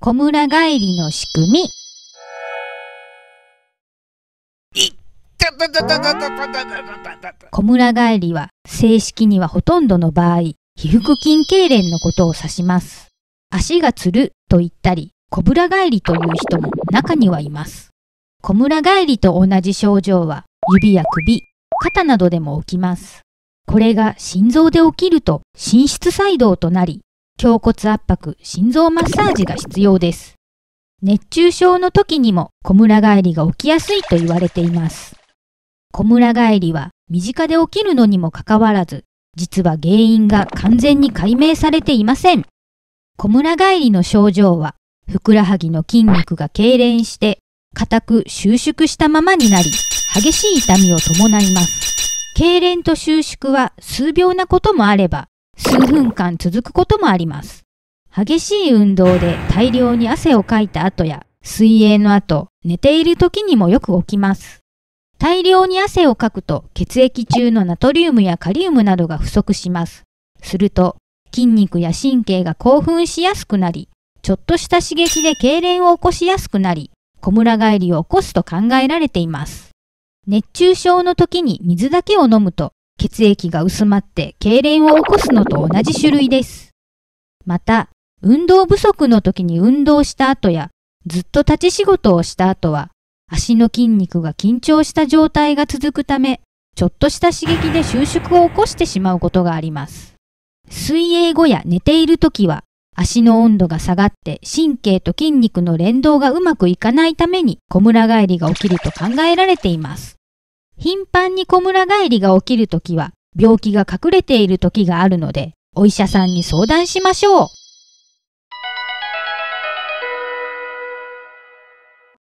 小村帰りの仕組み。小村帰りは正式にはほとんどの場合、皮腹筋痙攣のことを指します。足がつると言ったり、小村帰りという人も中にはいます。小村帰りと同じ症状は指や首、肩などでも起きます。これが心臓で起きると心室細動となり、胸骨圧迫、心臓マッサージが必要です。熱中症の時にも小村返りが起きやすいと言われています。小村返りは身近で起きるのにもかかわらず、実は原因が完全に解明されていません。小村返りの症状は、ふくらはぎの筋肉が痙攣して、硬く収縮したままになり、激しい痛みを伴います。痙攣と収縮は数秒なこともあれば、数分間続くこともあります。激しい運動で大量に汗をかいた後や水泳の後、寝ている時にもよく起きます。大量に汗をかくと血液中のナトリウムやカリウムなどが不足します。すると筋肉や神経が興奮しやすくなり、ちょっとした刺激で痙攣を起こしやすくなり、こむら返りを起こすと考えられています。熱中症の時に水だけを飲むと血液が薄まって痙攣を起こすのと同じ種類です。また、運動不足の時に運動した後や、ずっと立ち仕事をした後は、足の筋肉が緊張した状態が続くため、ちょっとした刺激で収縮を起こしてしまうことがあります。水泳後や寝ている時は、足の温度が下がって神経と筋肉の連動がうまくいかないために小村返りが起きると考えられています。頻繁に小村返りが起きるときは、病気が隠れているときがあるので、お医者さんに相談しましょう。